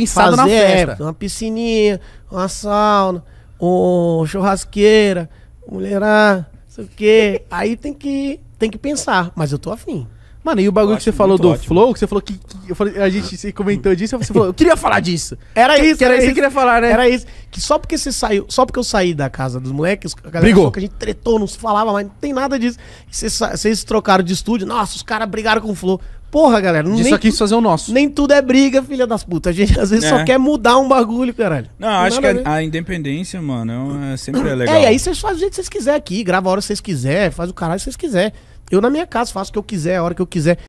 pensado fazer, na festa. Uma piscininha, uma sauna, ou churrasqueira, mulherá, não sei o quê. Aí tem que, tem que pensar, mas eu tô afim. Mano, e o bagulho que você falou do ótimo. flow, que você falou que, que falei, a gente se comentou disso, você falou, eu queria falar disso. Era que, isso, que era, isso que você queria falar, né? Era isso. Que só porque você saiu, só porque eu saí da casa dos moleques, a galera Brigou. que a gente tretou, não se falava, mas não tem nada disso. Vocês, vocês trocaram de estúdio, nossa, os caras brigaram com o flow. Porra, galera. Disso nem, aqui fazer o nosso. Nem tudo é briga, filha das putas. A gente às vezes é. só quer mudar um bagulho, caralho. Não, não acho que a, a, independência, mano, é, é, sempre é legal. É, aí vocês fazem o jeito que vocês quiserem aqui, grava a hora que vocês quiserem, faz o caralho que vocês quiserem. Eu na minha casa faço o que eu quiser, a hora que eu quiser.